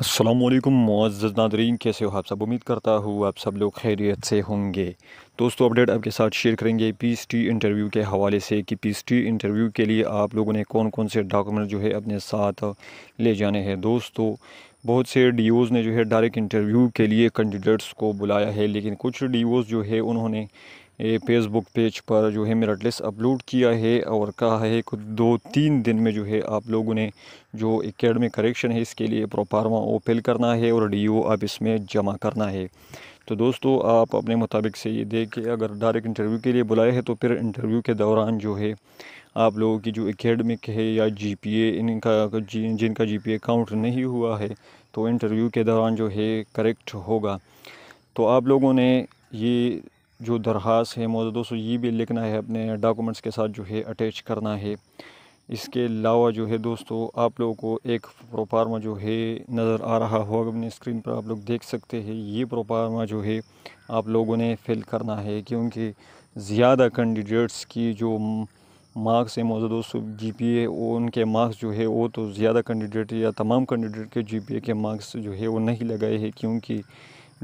Aslam Muaz Nadreen कैसे हो आप सब उम्मीद करता हूँ आप सब लोग खैरियत से होंगे दोस्तों अपडेट आपके साथ शेयर करेंगे पीस टी इंटरव्यू के हवाले से कि पीस टी इंटरव्यू के लिए आप लोगों ने कौन कौन से डॉक्यूमेंट जो है अपने साथ ले जाने हैं दोस्तों बहुत से डी ने जो है डायरेक्ट इंटरव्यू के लिए कैंडिडेट्स को बुलाया है लेकिन कुछ डी जो है उन्होंने ये फेसबुक पेज पर जो है मेरा ड्रेस अपलोड किया है और कहा है कुछ दो तीन दिन में जो है आप लोगों ने जो एकेडमी करेक्शन है इसके लिए प्रोफार्मा फिल करना है और डी आप इसमें जमा करना है तो दोस्तों आप अपने मुताबिक से ये देख के अगर डायरेक्ट इंटरव्यू के लिए बुलाए हैं तो फिर इंटरव्यू के दौरान जो है आप लोगों की जो एकेडमिक है या जीपीए इनका जिन जिनका जीपीए काउंट नहीं हुआ है तो इंटरव्यू के दौरान जो है करेक्ट होगा तो आप लोगों ने ये जो दरख्वास है मौजूद दोस्तों ये भी लिखना है अपने डॉक्यूमेंट्स के साथ जो है अटैच करना है इसके अलावा जो है दोस्तों आप लोगों को एक प्रोफार्मा जो है नज़र आ रहा होगा अपने स्क्रीन पर आप लोग देख सकते हैं ये प्रोफार्मा जो है आप लोगों ने फिल करना है क्योंकि ज़्यादा कैंडिडेट्स की जो मार्क्स हैं मौजूद दोस्तों जी पी ए उनके मार्क्स जो है वो तो ज़्यादा कैंडिडेट या तमाम कैंडिडेट के जी पी ए के मार्क्स जो है वो नहीं लगाए हैं क्योंकि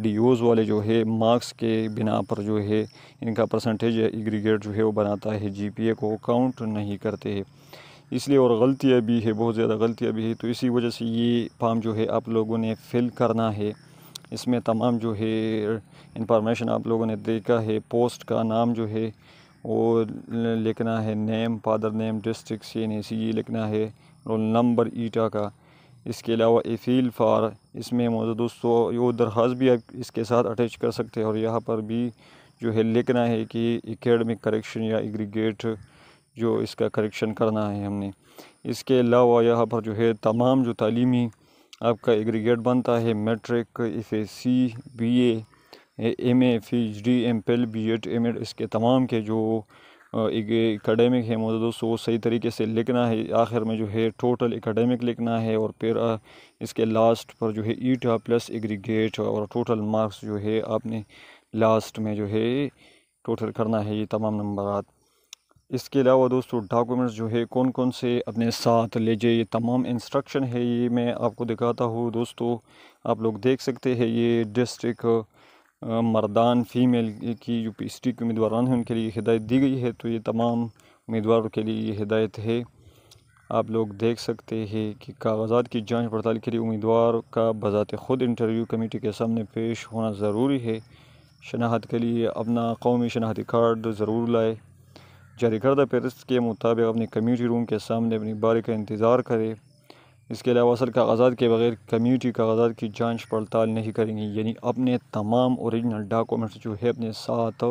डी वाले जो है मार्क्स के बिना पर जो है इनका परसेंटेज या एग्रीगेट जो है वो बनाता है जीपीए को काउंट नहीं करते हैं इसलिए और गलतियाँ भी है बहुत ज़्यादा गलतियाँ भी है तो इसी वजह से ये फार्म जो है आप लोगों ने फिल करना है इसमें तमाम जो है इंफॉर्मेशन आप लोगों ने देखा है पोस्ट का नाम जो है वो लिखना है name father name district C N A C ये लिखना है रोल नंबर ईटा का इसके अलावा एफील फार इसमें मौजूद दोस्तों यो दरख्वास्त भी आप इसके साथ अटैच कर सकते हैं और यहाँ पर भी जो है लिखना है कि एकेडमिक करेक्शन या एग्रीगेट जो इसका करेक्शन करना है हमने इसके अलावा यहाँ पर जो है तमाम जो तालीमी आपका एग्रीगेट बनता है matric F S C B A M A P H D M phil B Ed M Ed इसके तमाम के जो एक एकेडमिक है मौजूद दोस्तों वो सही तरीके से लिखना है आखिर में जो है टोटल एकेडमिक लिखना है और फिर इसके लास्ट पर जो है ईटा प्लस एग्रीगेट और टोटल मार्क्स जो है आपने लास्ट में जो है टोटल करना है ये तमाम नंबर इसके अलावा दोस्तों डॉक्यूमेंट्स जो है कौन कौन से अपने साथ ले जाए ये तमाम इंस्ट्रक्शन है ये मैं आपको दिखाता हूँ दोस्तों आप लोग देख सकते हैं ये डिस्ट्रिक्ट मर्दान फ़ीमेल की यू पी एस टी के उम्मीदवारान हैं उनके लिए हिदायत दी गई है तो ये तमाम उम्मीदवारों के लिए ये हिदायत है आप लोग देख सकते हैं कि कागजात की जांच पड़ताल के लिए उम्मीदवार का बजात ख़ुद इंटरव्यू कमेटी के सामने पेश होना ज़रूरी है शनाहत के लिए अपना कौमी शनाहती कार्ड ज़रूर लाए जारी करदा फहरिस्त के मुताबिक अपनी कम्यूनिटी रूम के सामने अपनी बारी का इंतज़ार करें इसके अलावा असल कागजात के बगैर कम्यूनिटी कागजात की जांच पड़ताल नहीं करेंगे यानी अपने तमाम ओरिजिनल डॉक्यूमेंट्स जो है अपने साथ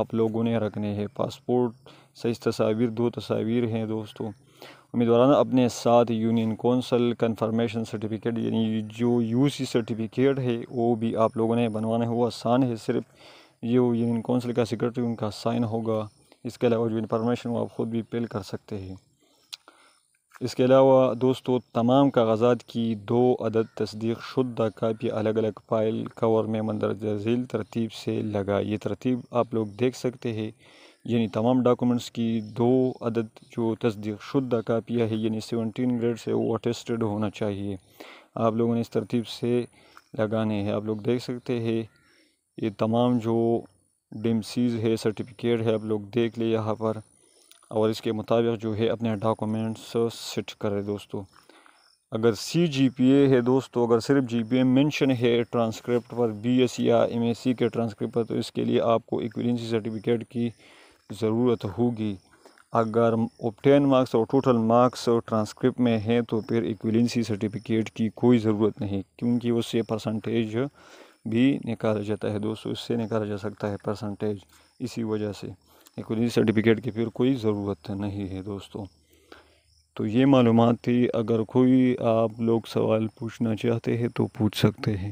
आप लोगों ने रखने हैं पासपोर्ट सही तस्वीर दो तस्वीर हैं दोस्तों उम्मीदवार अपने साथ यूनियन कौंसल कन्फर्मेशन सर्टिफिकेट यानी जो यूसी सर्टिफिकेट है वो भी आप लोगों ने बनवाना है वो आसान है सिर्फ जो यूनियन कौंसिल का सेक्रेटरी उनका साइन होगा इसके अलावा जो इन्फॉर्मेशन वो आप ख़ुद भी पेल कर सकते हैं इसके अलावा दोस्तों तमाम कागजात की दो अदद तस्दीक शुद्ध कापी अलग अलग फाइल कवर में मंदरजा झील तरतीब से लगा ये तरतीब आप लोग देख सकते हैं यानी तमाम डॉक्यूमेंट्स की दो अदद जो तस्दीक शुद्ध कापियाँ है यानी सेवनटीन ग्रेड से वो अटेस्टेड होना चाहिए आप लोगों ने इस तरतीब से लगाने हैं आप लोग देख सकते हैं ये तमाम जो डिमसीज़ है सर्टिफिकेट है आप लोग देख ले यहाँ पर और इसके मुताबिक जो है अपने डॉक्यूमेंट्स सेट करें दोस्तों अगर सी जी पी ए है दोस्तों अगर सिर्फ जी पी ए मैंशन है ट्रांसक्रिप्ट पर बी एस e या एम एस सी के ट्रांसक्रिप्ट पर तो इसके लिए आपको इक्विलेंसी सर्टिफिकेट की ज़रूरत होगी अगर ओपटेन मार्क्स और टोटल मार्क्स और ट्रांसक्रिप्ट में हैं तो फिर इक्विलेंसी सर्टिफिकेट की कोई ज़रूरत नहीं क्योंकि उससे परसेंटेज भी निकाला जाता है दोस्तों इससे निकाला जा सकता है परसेंटेज इसी वजह से एक सर्टिफिकेट की फिर कोई ज़रूरत नहीं है दोस्तों तो ये मालूम थी अगर कोई आप लोग सवाल पूछना चाहते हैं तो पूछ सकते हैं